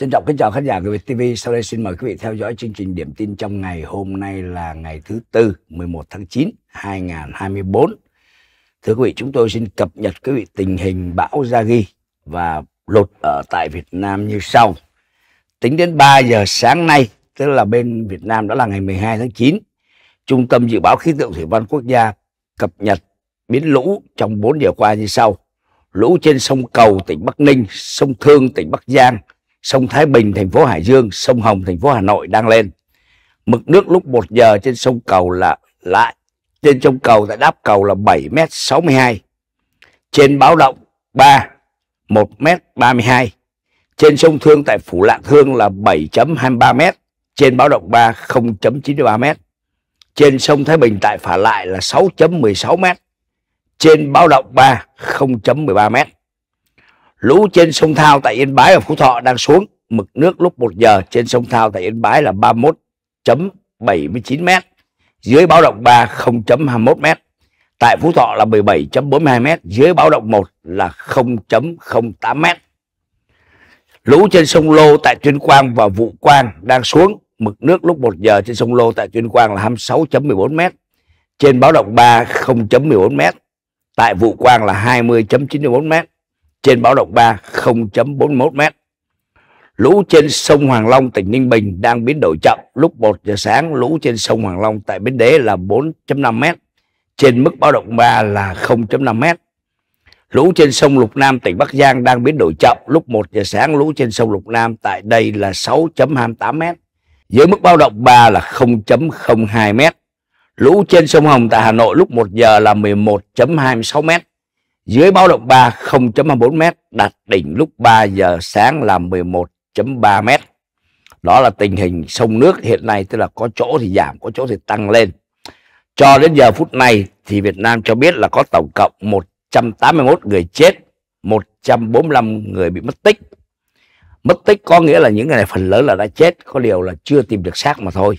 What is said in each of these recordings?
Trân trọng kính chào khán giả của Việt TV. Sau đây xin mời quý vị theo dõi chương trình điểm tin trong ngày. Hôm nay là ngày thứ Tư, 11 tháng 9, 2024. Thưa quý vị, chúng tôi xin cập nhật quý vị tình hình bão Yagi và lụt ở tại Việt Nam như sau. Tính đến 3 giờ sáng nay, tức là bên Việt Nam đã là ngày 12 tháng 9, Trung tâm Dự báo Khí tượng Thủy văn Quốc gia cập nhật biến lũ trong 4 giờ qua như sau. Lũ trên sông Cầu tỉnh Bắc Ninh, sông Thương tỉnh Bắc Giang, sông Thái Bình thành phố Hải Dương, sông Hồng thành phố Hà Nội đang lên. Mực nước lúc 1 giờ trên sông cầu là lại trên sông cầu tại đáp cầu là 7m62. Trên báo động 3 1m32. Trên sông Thương tại Phủ Lạng Thương là 7.23m, trên báo động 3 0.93m. Trên sông Thái Bình tại Phả Lại là 6.16m, trên báo động 3 0.13m. Lũ trên sông Thao tại Yên Bái và Phú Thọ đang xuống. Mực nước lúc 1 giờ trên sông Thao tại Yên Bái là 31.79 m, dưới báo động 3 0.21 m. Tại Phú Thọ là 17.42 m, dưới báo động 1 là 0.08 m. Lũ trên sông Lô tại Tuyên Quang và Vũ Quang đang xuống. Mực nước lúc 1 giờ trên sông Lô tại Tuyên Quang là 26.14 m, trên báo động 3 0.14 m. Tại Vũ Quang là 20.94 m trên báo động 3 0.41 m. Lũ trên sông Hoàng Long tỉnh Ninh Bình đang biến đổi chậm. Lúc 1 giờ sáng, lũ trên sông Hoàng Long tại Bến Đế là 4.5 m, trên mức báo động 3 là 0.5 m. Lũ trên sông Lục Nam tỉnh Bắc Giang đang biến đổi chậm. Lúc 1 giờ sáng, lũ trên sông Lục Nam tại đây là 6.28 m, dưới mức báo động 3 là 0.02 m. Lũ trên sông Hồng tại Hà Nội lúc 1 giờ là 11.26 m dưới báo động 3 0.24 m đạt đỉnh lúc 3 giờ sáng là 11.3 m. Đó là tình hình sông nước hiện nay tức là có chỗ thì giảm, có chỗ thì tăng lên. Cho đến giờ phút này thì Việt Nam cho biết là có tổng cộng 181 người chết, 145 người bị mất tích. Mất tích có nghĩa là những người này phần lớn là đã chết, có điều là chưa tìm được xác mà thôi.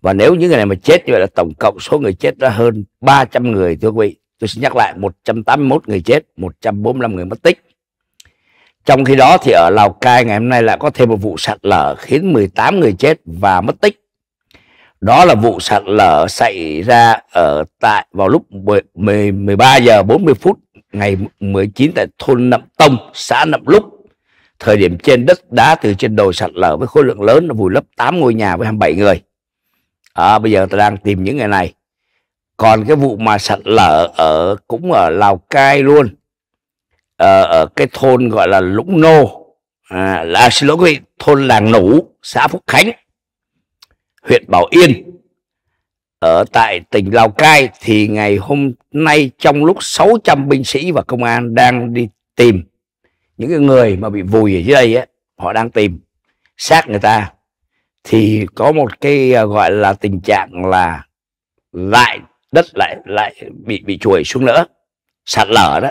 Và nếu những người này mà chết như vậy là tổng cộng số người chết đã hơn 300 người thưa quý vị. Tôi xin nhắc lại 181 người chết, 145 người mất tích. Trong khi đó thì ở Lào Cai ngày hôm nay lại có thêm một vụ sạt lở khiến 18 người chết và mất tích. Đó là vụ sạt lở xảy ra ở tại vào lúc 13 giờ 40 phút ngày 19 tại thôn Nậm Tông, xã Nậm Lúc. Thời điểm trên đất đá từ trên đồi sạt lở với khối lượng lớn nó vùi lấp 8 ngôi nhà với 27 người. À, bây giờ ta đang tìm những người này còn cái vụ mà sạt lở ở cũng ở lào cai luôn ở, ờ, ở cái thôn gọi là lũng nô à, là xin lỗi quý vị thôn làng nủ xã phúc khánh huyện bảo yên ở tại tỉnh Lào Cai thì ngày hôm nay trong lúc 600 binh sĩ và công an đang đi tìm những cái người mà bị vùi ở dưới đây ấy, họ đang tìm xác người ta thì có một cái ờ, gọi là tình trạng là lại đất lại lại bị bị chuỗi xuống nữa sạt lở đó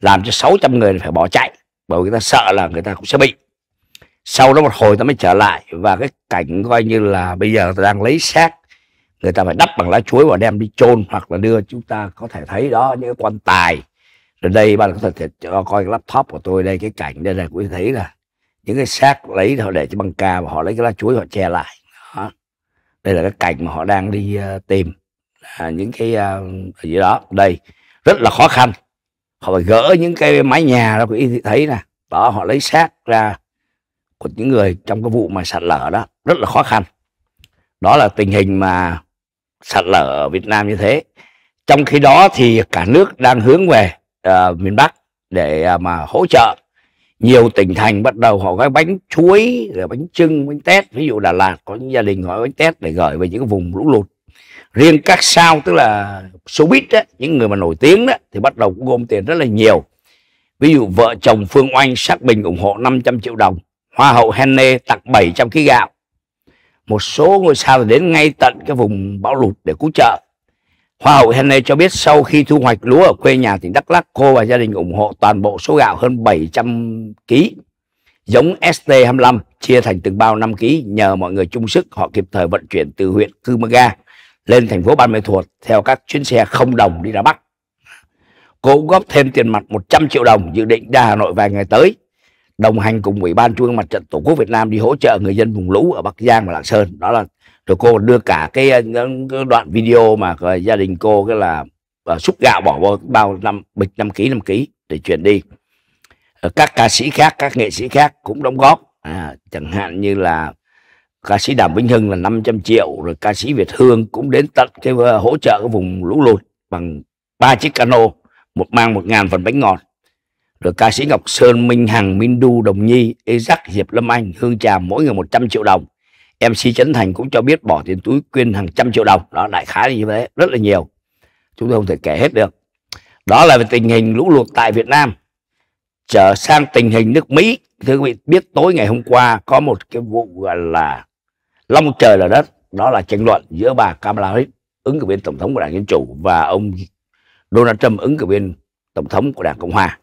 làm cho 600 người phải bỏ chạy bởi người ta sợ là người ta cũng sẽ bị sau đó một hồi ta mới trở lại và cái cảnh coi như là bây giờ ta đang lấy xác người ta phải đắp bằng lá chuối và đem đi chôn hoặc là đưa chúng ta có thể thấy đó những cái quan tài rồi đây bạn có thể cho coi cái laptop của tôi đây cái cảnh đây là quý thấy là những cái xác lấy họ để cho băng ca và họ lấy cái lá chuối họ che lại đó. đây là cái cảnh mà họ đang đi uh, tìm à, những cái à, gì đó đây rất là khó khăn họ phải gỡ những cái mái nhà đó quý vị thấy nè đó họ lấy xác ra của những người trong cái vụ mà sạt lở đó rất là khó khăn đó là tình hình mà sạt lở ở Việt Nam như thế trong khi đó thì cả nước đang hướng về uh, miền Bắc để uh, mà hỗ trợ nhiều tỉnh thành bắt đầu họ gói bánh chuối rồi bánh trưng bánh tét ví dụ Đà Lạt có những gia đình gói bánh tét để gửi về những vùng lũ lụt riêng các sao tức là showbiz đó, những người mà nổi tiếng đó thì bắt đầu cũng gom tiền rất là nhiều ví dụ vợ chồng Phương Oanh xác bình ủng hộ 500 triệu đồng hoa hậu Henne tặng 700 kg gạo một số ngôi sao đến ngay tận cái vùng bão lụt để cứu trợ Hoa hậu Henne cho biết sau khi thu hoạch lúa ở quê nhà tỉnh Đắk Lắk, cô và gia đình ủng hộ toàn bộ số gạo hơn 700 kg giống ST25 chia thành từng bao 5 kg nhờ mọi người chung sức họ kịp thời vận chuyển từ huyện Cư Mơ Ga lên thành phố Ban Mê Thuột theo các chuyến xe không đồng đi ra Bắc. Cô góp thêm tiền mặt 100 triệu đồng dự định ra Hà Nội vài ngày tới, đồng hành cùng Ủy ban Trung ương Mặt trận Tổ quốc Việt Nam đi hỗ trợ người dân vùng lũ ở Bắc Giang và Lạng Sơn. Đó là rồi cô đưa cả cái, ờ, cái đoạn video mà ờ, gia đình cô cái là uh, xúc gạo bỏ vào bao năm bịch 5 kg 5 kg để chuyển đi. Các ca sĩ khác, các nghệ sĩ khác cũng đóng góp, à, chẳng hạn như là ca sĩ Đàm Vĩnh Hưng là 500 triệu rồi ca sĩ Việt Hương cũng đến tận cái ờ, hỗ trợ cái vùng lũ lụt bằng ba chiếc cano một mang một ngàn phần bánh ngọt rồi ca sĩ Ngọc Sơn, Minh Hằng, Minh Du, Đồng Nhi, Isaac, diệp Lâm Anh, Hương Trà mỗi người 100 triệu đồng. MC Trấn Thành cũng cho biết bỏ tiền túi quyên hàng trăm triệu đồng. Đó, đại khái như thế, rất là nhiều. Chúng tôi không thể kể hết được. Đó là về tình hình lũ lụt tại Việt Nam. Trở sang tình hình nước Mỹ. Thưa quý vị biết tối ngày hôm qua có một cái vụ gọi là long trời là đất đó là tranh luận giữa bà Kamala Harris ứng cử viên tổng thống của đảng dân chủ và ông Donald Trump ứng cử viên tổng thống của đảng cộng hòa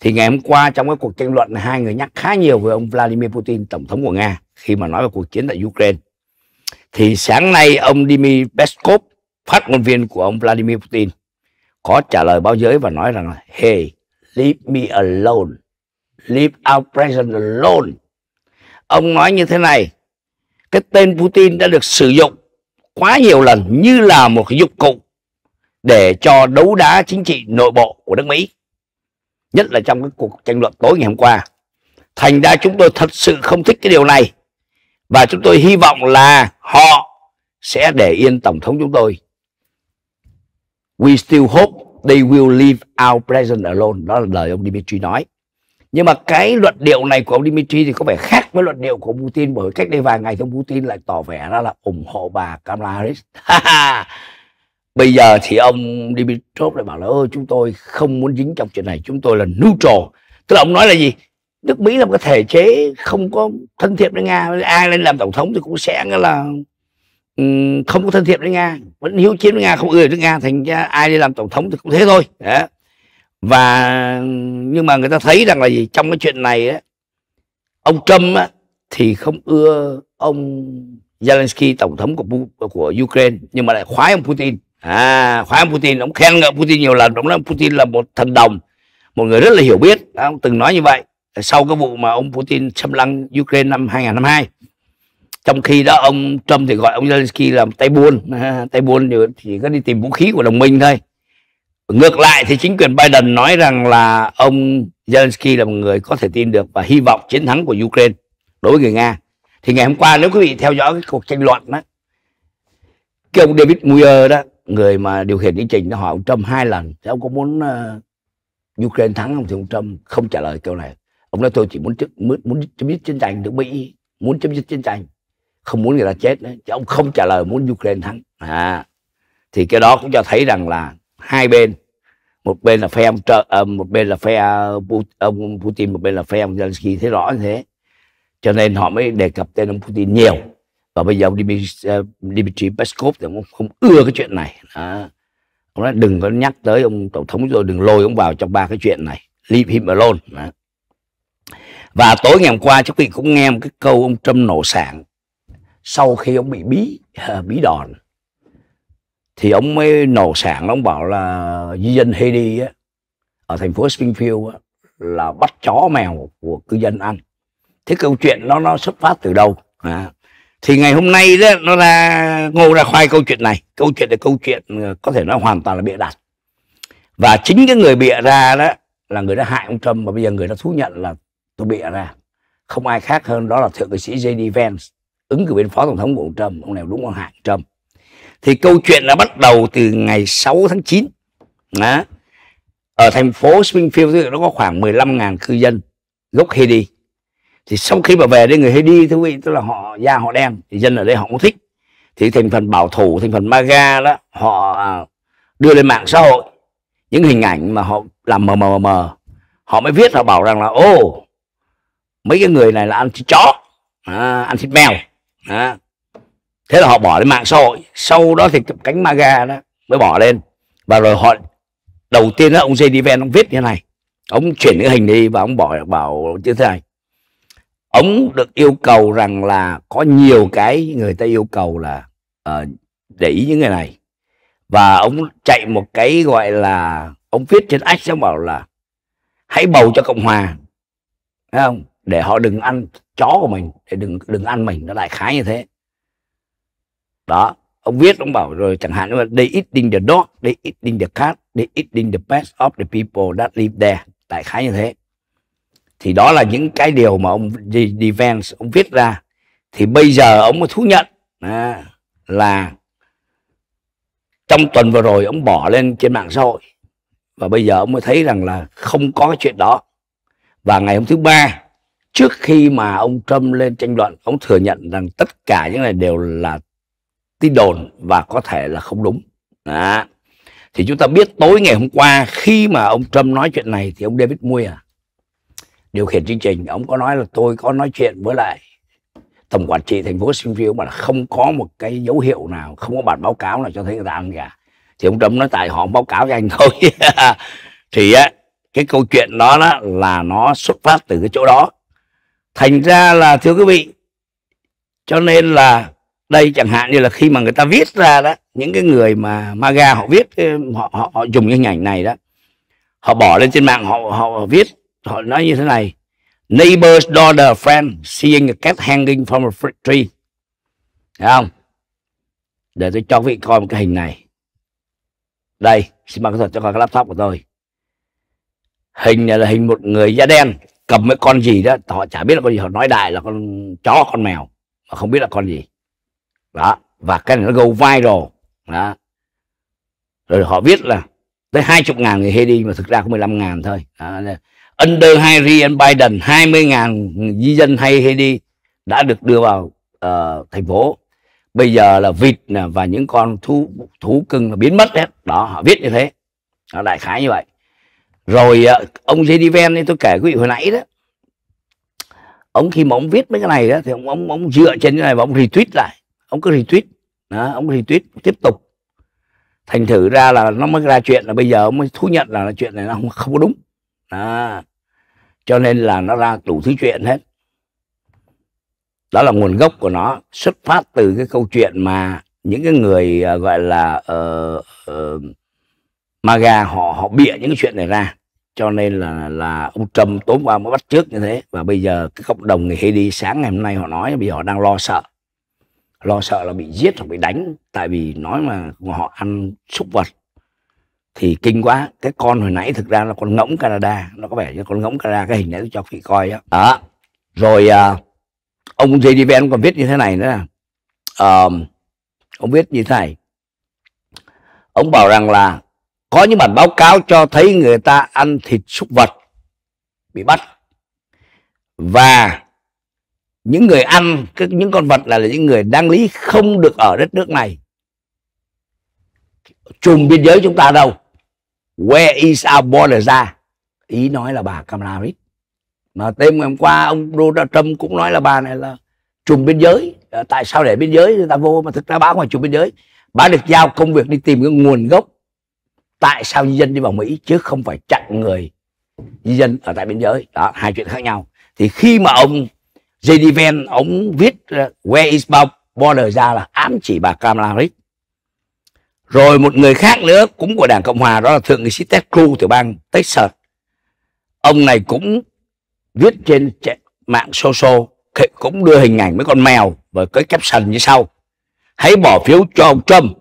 thì ngày hôm qua trong cái cuộc tranh luận hai người nhắc khá nhiều về ông Vladimir Putin tổng thống của nga khi mà nói về cuộc chiến tại Ukraine thì sáng nay ông Dmitry Peskov phát ngôn viên của ông Vladimir Putin có trả lời báo giới và nói rằng hey leave me alone leave our president alone ông nói như thế này cái tên Putin đã được sử dụng quá nhiều lần như là một cái dụng cụ để cho đấu đá chính trị nội bộ của nước Mỹ. Nhất là trong cái cuộc tranh luận tối ngày hôm qua. Thành ra chúng tôi thật sự không thích cái điều này. Và chúng tôi hy vọng là họ sẽ để yên Tổng thống chúng tôi. We still hope they will leave our president alone. Đó là lời ông Dmitry nói nhưng mà cái luận điệu này của ông Dmitry thì có vẻ khác với luận điệu của ông Putin bởi cách đây vài ngày thì ông Putin lại tỏ vẻ ra là ủng hộ bà Kamala Harris. Bây giờ thì ông Dimitrov lại bảo là ơ chúng tôi không muốn dính trong chuyện này, chúng tôi là neutral. Tức là ông nói là gì? Nước Mỹ là một cái thể chế không có thân thiện với Nga, ai lên làm tổng thống thì cũng sẽ là không có thân thiện với Nga, vẫn hiếu chiến với Nga, không ưa nước Nga, thành ra ai đi làm tổng thống thì cũng thế thôi. Đó và nhưng mà người ta thấy rằng là gì trong cái chuyện này á ông Trump á thì không ưa ông Zelensky tổng thống của của Ukraine nhưng mà lại khoái ông Putin à khoái ông Putin ông khen ngợi Putin nhiều lần đúng là ông Putin là một thần đồng một người rất là hiểu biết ông từng nói như vậy sau cái vụ mà ông Putin xâm lăng Ukraine năm 2022 trong khi đó ông Trump thì gọi ông Zelensky là tay buôn à, tay buôn thì chỉ có đi tìm vũ khí của đồng minh thôi ngược lại thì chính quyền Biden nói rằng là ông Zelensky là một người có thể tin được và hy vọng chiến thắng của Ukraine đối với người Nga thì ngày hôm qua nếu quý vị theo dõi cái cuộc tranh luận đó cái ông David Muir đó người mà điều khiển chương trình nó hỏi ông Trump hai lần thì ông có muốn uh, Ukraine thắng không thì ông Trump không trả lời câu này ông nói tôi chỉ muốn chấm, muốn, muốn chấm dứt chiến tranh nước Mỹ muốn chấm dứt chiến tranh không muốn người ta chết nữa chứ ông không trả lời muốn Ukraine thắng à thì cái đó cũng cho thấy rằng là hai bên một bên là phe ông trợ ờ, một bên là phe ờ, ông Putin một bên là phe ông Zelensky thấy rõ như thế cho nên họ mới đề cập tên ông Putin nhiều và bây giờ ông Dmitry, uh, Dmitry Peskov thì cũng không ưa cái chuyện này à, ông nói đừng có nhắc tới ông tổng thống rồi đừng lôi ông vào trong ba cái chuyện này leave him alone à. và tối ngày hôm qua chắc vị cũng nghe một cái câu ông Trump nổ sảng sau khi ông bị bí bí đòn thì ông mới nổ sảng ông bảo là di dân Haiti á, ở thành phố Springfield á, là bắt chó mèo của cư dân ăn thế câu chuyện nó nó xuất phát từ đâu à. thì ngày hôm nay đó nó là ngô ra khoai câu chuyện này câu chuyện là câu chuyện ờ, có thể nói hoàn toàn là bịa đặt và chính cái người bịa ra đó là người đã hại ông Trump và bây giờ người đã thú nhận là tôi bịa ra không ai khác hơn đó là thượng nghị sĩ JD Vance ứng cử viên phó tổng thống của ông Trump ông này đúng ông hại Trump thì câu chuyện đã bắt đầu từ ngày 6 tháng 9 đó. ở thành phố Springfield nó có khoảng 15.000 cư dân gốc Haiti thì sau khi mà về đây người Haiti thưa quý vị tức là họ da họ đen thì dân ở đây họ cũng thích thì thành phần bảo thủ thành phần MAGA đó họ à, đưa lên mạng xã hội những hình ảnh mà họ làm mờ mờ mờ họ mới viết họ bảo rằng là ô mấy cái người này là ăn thịt chó à, ăn thịt mèo à, thế là họ bỏ lên mạng xã hội sau đó thì cánh maga đó mới bỏ lên và rồi họ đầu tiên đó ông JD ông viết như này ông chuyển cái hình đi và ông bỏ vào như thế này ông được yêu cầu rằng là có nhiều cái người ta yêu cầu là uh, để ý những người này và ông chạy một cái gọi là ông viết trên ách ông bảo là hãy bầu cho cộng hòa thấy không để họ đừng ăn chó của mình để đừng đừng ăn mình nó lại khái như thế đó ông viết ông bảo rồi chẳng hạn là they eating the dog they eating the cat they eating the pets of the people that live there tại khái như thế thì đó là những cái điều mà ông Defense ông viết ra thì bây giờ ông mới thú nhận à, là trong tuần vừa rồi ông bỏ lên trên mạng xã hội và bây giờ ông mới thấy rằng là không có cái chuyện đó và ngày hôm thứ ba trước khi mà ông Trump lên tranh luận ông thừa nhận rằng tất cả những này đều là tin đồn và có thể là không đúng đó. thì chúng ta biết tối ngày hôm qua khi mà ông Trump nói chuyện này thì ông David Muir à, điều khiển chương trình ông có nói là tôi có nói chuyện với lại tổng quản trị thành phố Springfield mà không có một cái dấu hiệu nào không có bản báo cáo nào cho thấy người ta ăn gà thì ông Trump nói tại họ báo cáo cho anh thôi thì á, cái câu chuyện đó, đó là nó xuất phát từ cái chỗ đó thành ra là thưa quý vị cho nên là đây chẳng hạn như là khi mà người ta viết ra đó những cái người mà maga họ viết họ họ, họ dùng những hình ảnh này đó họ bỏ lên trên mạng họ họ, họ viết họ nói như thế này neighbor's daughter friend seeing a cat hanging from a fruit tree Thấy không để tôi cho vị coi một cái hình này đây xin mời thuật cho coi cái laptop của tôi hình này là hình một người da đen cầm cái con gì đó họ chả biết là con gì họ nói đại là con chó con mèo mà không biết là con gì đó và cái này nó go viral đó rồi họ viết là tới hai chục ngàn người Haiti mà thực ra có 15 ngàn thôi đó. under Harry and Biden 20 ngàn di dân hay Haiti đã được đưa vào uh, thành phố bây giờ là vịt nè và những con thú thú cưng là biến mất hết đó họ viết như thế đó, đại khái như vậy rồi ờ, ông JD Van tôi kể quý vị hồi nãy đó ông khi mà ông viết mấy cái này đó thì ông ông, ông dựa trên cái này và ông retweet lại ông cứ retweet đó, ông retweet tiếp tục thành thử ra là nó mới ra chuyện là bây giờ ông mới thú nhận là chuyện này nó không, không có đúng đó. cho nên là nó ra đủ thứ chuyện hết đó là nguồn gốc của nó xuất phát từ cái câu chuyện mà những cái người ờ, gọi là uh, uh, maga họ họ bịa những cái chuyện này ra cho nên là là ông Trump tối qua mới bắt trước như thế và bây giờ cái cộng đồng người Haiti sáng ngày hôm nay họ nói bây giờ họ đang lo sợ lo sợ là bị giết hoặc bị đánh tại vì nói mà họ ăn súc vật thì kinh quá cái con hồi nãy thực ra là con ngỗng Canada nó có vẻ như con ngỗng Canada cái hình này tôi cho chị coi đó, đó. rồi à, ông JD Van còn viết như thế này nữa là ông viết như thế này ông bảo rằng là có những bản báo cáo cho thấy người ta ăn thịt súc vật bị bắt và những người ăn các những con vật là, là những người đáng lý không được ở đất nước này trùm biên giới chúng ta đâu where is our border ra ý nói là bà Kamala Harris mà đêm ngày hôm qua ông Donald Trump cũng nói là bà này là trùm biên giới ờ, tại sao để biên giới người ta vô mà thực ra bà ngoài trùm biên giới bà được giao công việc đi tìm cái nguồn gốc tại sao di dân đi vào Mỹ chứ không phải chặn người di dân ở tại biên giới đó hai chuyện khác nhau thì khi mà ông JD Vance ông viết Where is Bob Border ra là ám chỉ bà Kamala Harris. Rồi một người khác nữa cũng của Đảng Cộng Hòa đó là Thượng nghị sĩ Ted Cruz từ bang Texas. Ông này cũng viết trên mạng social cũng đưa hình ảnh mấy con mèo và cái caption như sau. Hãy bỏ phiếu cho ông Trump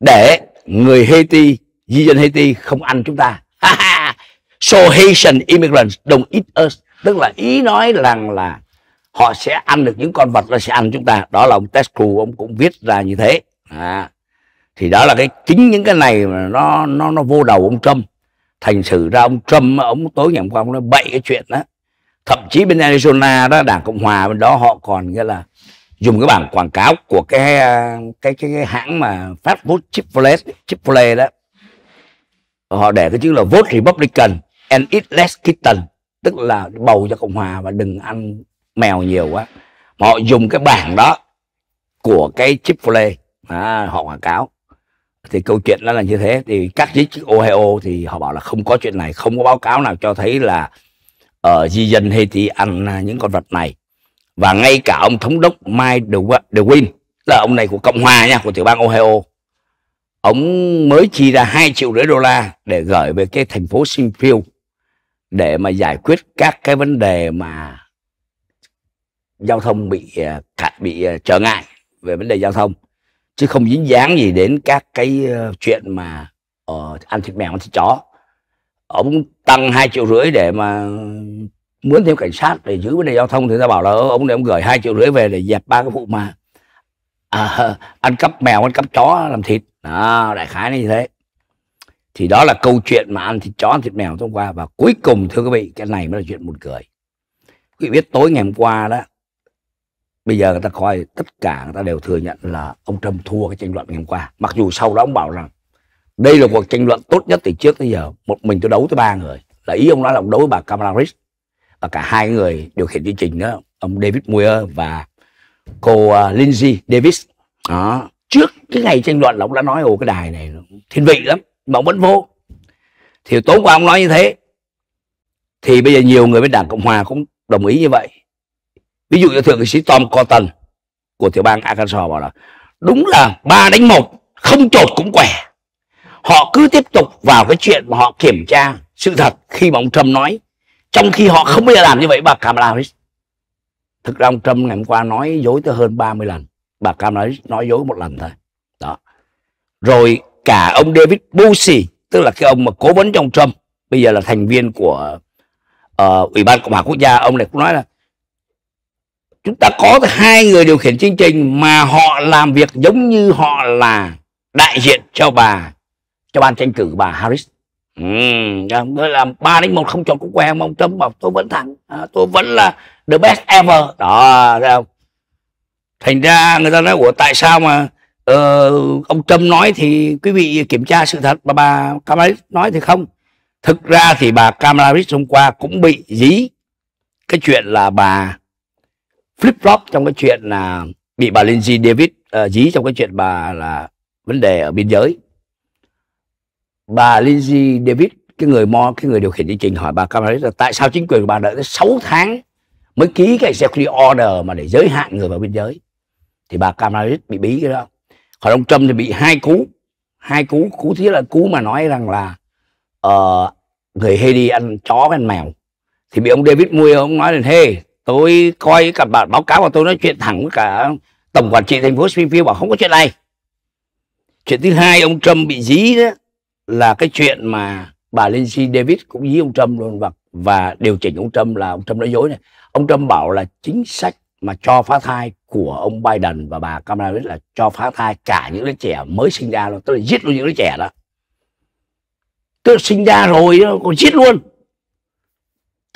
để người Haiti, di dân Haiti không ăn chúng ta. so Haitian immigrants don't eat us. Tức là ý nói rằng là họ sẽ ăn được những con vật nó sẽ ăn chúng ta đó là ông Tesco ông cũng viết ra như thế à, thì đó là cái chính những cái này mà nó nó nó vô đầu ông Trump thành sự ra ông Trump ông tối ngày hôm qua ông nói bậy cái chuyện đó thậm chí bên Arizona đó đảng cộng hòa bên đó họ còn nghĩa là dùng cái bảng quảng cáo của cái cái cái, cái hãng mà Fast food Chipotle Chipotle đó họ để cái chữ là vote Republican and eat less kitten tức là bầu cho cộng hòa và đừng ăn mèo nhiều quá họ dùng cái bảng đó của cái chip lê à, họ quảng cáo thì câu chuyện đó là như thế thì các giới chức Ohio thì họ bảo là không có chuyện này không có báo cáo nào cho thấy là ở ờ, di dân Haiti ăn à, những con vật này và ngay cả ông thống đốc Mike DeWine là ông này của Cộng hòa nha của tiểu bang Ohio ông mới chi ra hai triệu rưỡi đô la để gửi về cái thành phố Springfield để mà giải quyết các cái vấn đề mà giao thông bị à, bị à, trở ngại về vấn đề giao thông chứ không dính dáng gì đến các cái ờ, chuyện mà uh, ăn thịt mèo ăn thịt chó ông tăng hai triệu rưỡi để mà muốn thêm cảnh sát để giữ vấn đề giao thông thì ta bảo là ông để ông gửi hai triệu rưỡi về để dẹp ba cái vụ mà à, ăn cắp mèo ăn cắp chó làm thịt à, đại khái như thế thì đó là câu chuyện mà ăn thịt chó ăn thịt mèo hôm qua và cuối cùng thưa quý vị cái này mới là chuyện buồn cười quý vị biết tối ngày hôm qua đó bây giờ người ta coi tất cả người ta đều thừa nhận là ông Trump thua cái tranh luận ngày hôm qua mặc dù sau đó ông bảo rằng đây là cuộc tranh luận tốt nhất từ trước tới giờ một mình tôi đấu tới ba người là ý ông nói là ông đấu với bà Kamala Harris và cả hai người điều khiển chương trình đó ông David Muir và cô à, Lindsay Davis đó trước cái ngày tranh luận là ông đã nói ồ cái đài này thiên vị lắm mà ông vẫn vô thì tối qua ông nói như thế thì bây giờ nhiều người bên đảng cộng hòa cũng đồng ý như vậy ví dụ như thượng nghị sĩ Tom Cotton của tiểu bang Arkansas bảo là đúng là ba đánh một không chột cũng quẻ họ cứ tiếp tục vào cái chuyện mà họ kiểm tra sự thật khi mà ông Trump nói trong khi họ không bao giờ làm như vậy bà Kamala Harris thực ra ông Trump ngày hôm qua nói dối tới hơn 30 lần bà Kamala Harris nói dối một lần thôi đó rồi cả ông David Bushi tức là cái ông mà cố vấn cho ông Trump bây giờ là thành viên của uh, ủy ban cộng hòa quốc gia ông này cũng nói là chúng ta có hai người điều khiển chương trình mà họ làm việc giống như họ là đại diện cho bà cho ban tranh cử bà Harris ừ, làm ba đến một không chọn của quen ông Trump bảo tôi vẫn thắng à, tôi vẫn là the best ever đó thấy không thành ra người ta nói của tại sao mà uh, ông Trump nói thì quý vị kiểm tra sự thật mà bà Kamala Harris nói thì không thực ra thì bà Kamala Harris hôm qua cũng bị dí cái chuyện là bà flip flop trong cái chuyện là bị bà Lindsay David uh, ờ, dí trong cái chuyện bà là vấn đề ở biên giới bà Lindsay David cái người mo cái người điều khiển chương trình hỏi bà Kamala là tại sao chính quyền của bà đợi tới 6 tháng mới ký cái executive order mà để giới hạn người vào biên giới thì bà Kamala bị bí cái đó còn ông Trump thì bị hai cú hai cú cú thứ là cú mà nói rằng là uh, người Haiti ăn chó ăn mèo thì bị ông David Muir ông nói là hey tôi coi cả bản báo cáo và tôi nói chuyện thẳng với cả tổng quản trị thành phố Springfield bảo không có chuyện này chuyện thứ hai ông Trump bị dí đó là cái chuyện mà bà Lindsey Davis cũng dí ông Trump luôn và và điều chỉnh ông Trump là ông Trump nói dối này ông Trump bảo là chính sách mà cho phá thai của ông Biden và bà Kamala Harris là cho phá thai cả những đứa trẻ mới sinh ra luôn tức là giết luôn những đứa trẻ đó tức là sinh ra rồi đó, còn giết luôn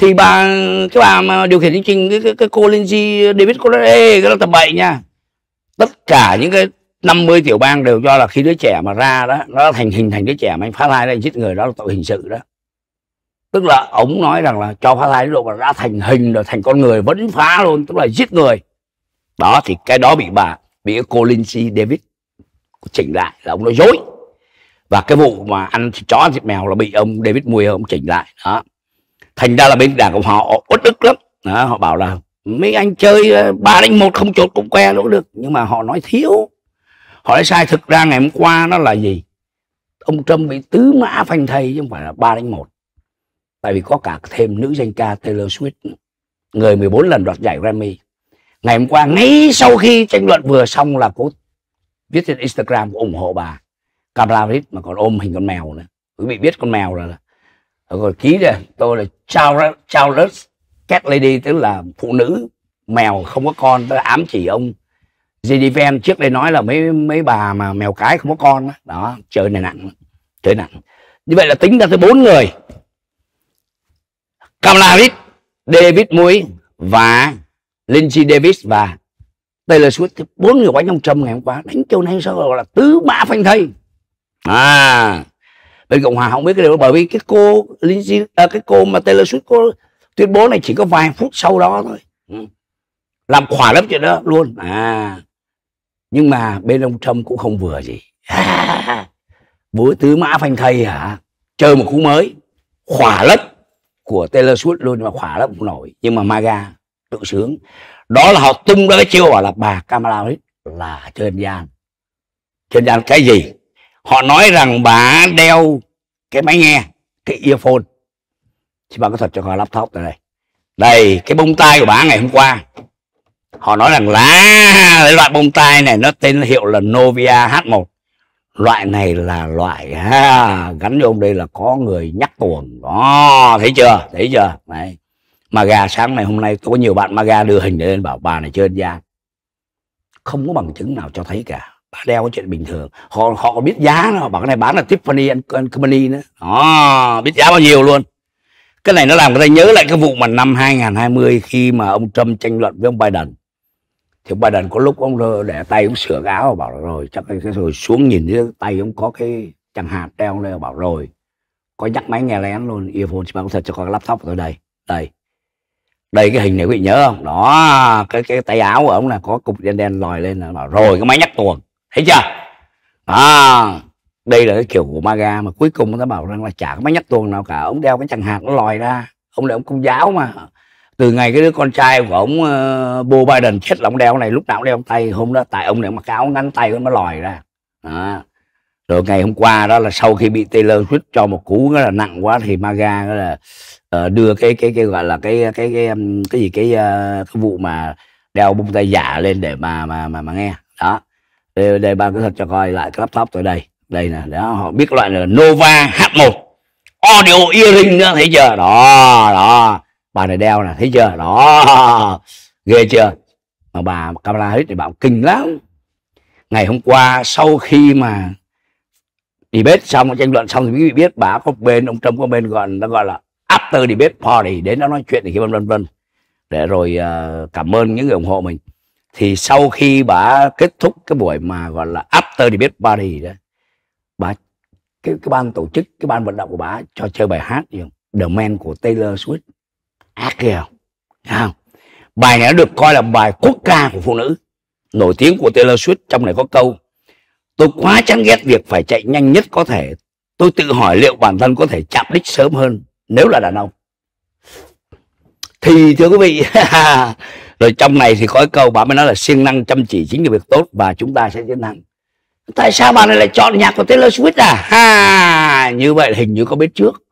thì bà cái bà mà điều khiển chương trình cái, cái, cái cô Lindsay David cô nói Ê, cái là tập bậy nha tất cả những cái 50 tiểu bang đều cho là khi đứa trẻ mà ra đó nó thành hình thành đứa trẻ mà anh phá thai anh giết người đó là tội hình sự đó tức là ông nói rằng là cho phá thai độ mà đã thành hình rồi thành con người vẫn phá luôn tức là giết người đó thì cái đó bị bà bị cô Lindsay David chỉnh lại là ông nói dối và cái vụ mà ăn chó ăn thịt mèo là bị ông David Mui ông chỉnh lại đó thành ra là bên đảng cộng họ uất ức lắm đó, họ bảo là mấy anh chơi ờ, ba đánh một không chốt cũng que đâu được nhưng mà họ nói thiếu họ nói sai thực ra ngày hôm qua nó là gì ông trump bị tứ mã phanh thây chứ không phải là ba đánh một tại vì có cả thêm nữ danh ca taylor swift người 14 lần đoạt giải grammy ngày hôm qua ngay sau khi tranh luận vừa xong là cô viết trên instagram ủng hộ bà Kamala Harris mà còn ôm hình con mèo nữa quý vị biết con mèo là rồi ký ra tôi là Charles, Cat Lady tức là phụ nữ mèo không có con tôi ám chỉ ông JD Van trước đây nói là mấy mấy bà mà mèo cái không có con đó, đó chơi này nặng trời nặng như vậy là tính ra tới bốn người Kamala Harris David Muir và Lindsay Davis và Taylor Swift bốn người quánh ông Trump ngày hôm qua đánh chiều nay sao gọi là tứ mã phanh thây à bên cộng hòa không biết cái điều đó bởi vì cái cô Lindsay, à, cái cô mà Taylor Swift cô tuyên bố này chỉ có vài phút sau đó thôi ừ. làm khỏa lắm chuyện đó luôn à nhưng mà bên ông Trump cũng không vừa gì à, búa tứ mã phanh thây hả chơi một khu mới khỏa lấp của Taylor Swift luôn mà khỏa lấp không nổi nhưng mà Maga tự sướng đó là họ tung ra cái chiêu bảo là bà Kamala Harris là trên gian trên gian cái gì họ nói rằng bà đeo cái máy nghe cái earphone thì bà có thật cho họ laptop này đây đây cái bông tai của bà ngày hôm qua họ nói rằng là cái loại bông tai này nó tên hiệu là Novia H1 loại này là loại ha, gắn vô đây là có người nhắc tuồng đó thấy chưa thấy chưa này mà gà sáng ngày hôm nay tôi có nhiều bạn Maga đưa hình lên bảo bà này chơi da không có bằng chứng nào cho thấy cả bà đeo cái chuyện bình thường họ họ có biết giá nó bảo cái này bán là Tiffany Company nữa đó biết giá bao nhiêu luôn cái này nó làm người ta nhớ lại cái vụ mà năm 2020 khi mà ông Trump tranh luận với ông Biden thì ông Biden có lúc ông để tay ông sửa áo và bảo rồi chắc cái rồi xuống nhìn thấy tay ông có cái chẳng hạt đeo lên bảo rồi có nhắc máy nghe lén luôn earphone chị bảo thật cho con laptop ở đây đây đây cái hình này quý vị nhớ không đó cái cái tay áo của ông là có cục đen đen lòi lên là bảo rồi cái máy nhắc tuồng thấy chưa à, đây là cái kiểu của maga mà cuối cùng nó bảo rằng là chả có máy nhắc tuồng nào cả ông đeo cái chẳng hạt nó lòi ra ông là ông công giáo mà từ ngày cái đứa con trai của ông uh, ờ, Bo Biden chết là ông đeo này lúc nào cũng đeo tay hôm đó tại ông này mặc áo ngắn tay nó lòi ra à. rồi ngày hôm qua đó là sau khi bị Taylor Swift cho một cú đó là nặng quá thì Maga là uh, đưa cái cái cái gọi là cái cái cái cái, cái gì cái, uh, cái vụ mà đeo bông tay giả lên để mà mà mà, mà nghe đó đây, đây ban kỹ thuật cho coi lại cái laptop tôi đây đây nè đó họ biết loại là Nova H1 audio earring nữa thấy chưa đó đó bà này đeo nè thấy chưa đó ghê chưa mà bà camera hết thì bảo kinh lắm ngày hôm qua sau khi mà debate xong tranh luận xong thì quý vị biết bà có bên ông Trump có bên gọi nó gọi là after debate party đến nó nói chuyện thì vân vân vân để rồi uh, cảm ơn những người ủng hộ mình thì sau khi bà kết thúc cái buổi mà gọi là after debate party đó bà cái, cái ban tổ chức cái ban vận động của bà cho chơi bài hát gì không? The Man của Taylor Swift ác à, kìa không bài này nó được coi là bài quốc ca của phụ nữ nổi tiếng của Taylor Swift trong này có câu tôi quá chán ghét việc phải chạy nhanh nhất có thể tôi tự hỏi liệu bản thân có thể chạm đích sớm hơn nếu là đàn ông thì thưa quý vị rồi trong này thì có câu bà mới nói là siêng năng chăm chỉ chính là việc tốt và chúng ta sẽ siêng năng tại sao bà này lại chọn nhạc của Taylor Swift à ha như vậy hình như có biết trước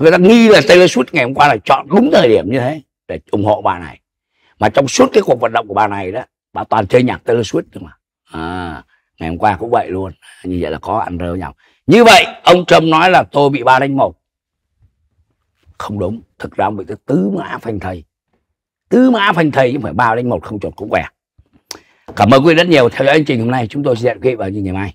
người ta nghi là Taylor Swift ngày hôm qua là chọn đúng thời điểm như thế để ủng hộ bà này mà trong suốt cái cuộc vận động của bà này đó bà toàn chơi nhạc Taylor Swift mà à, ngày hôm qua cũng vậy luôn như vậy là có ăn rơ nhau như vậy ông Trump nói là tôi bị ba đánh một không đúng thực ra ông bị tứ mã phanh thầy tứ mã phanh thầy cũng phải ba đánh một không chột cũng quẻ cảm ơn quý vị rất nhiều theo dõi chương trình hôm nay chúng tôi sẽ hẹn quý vị vào như ngày mai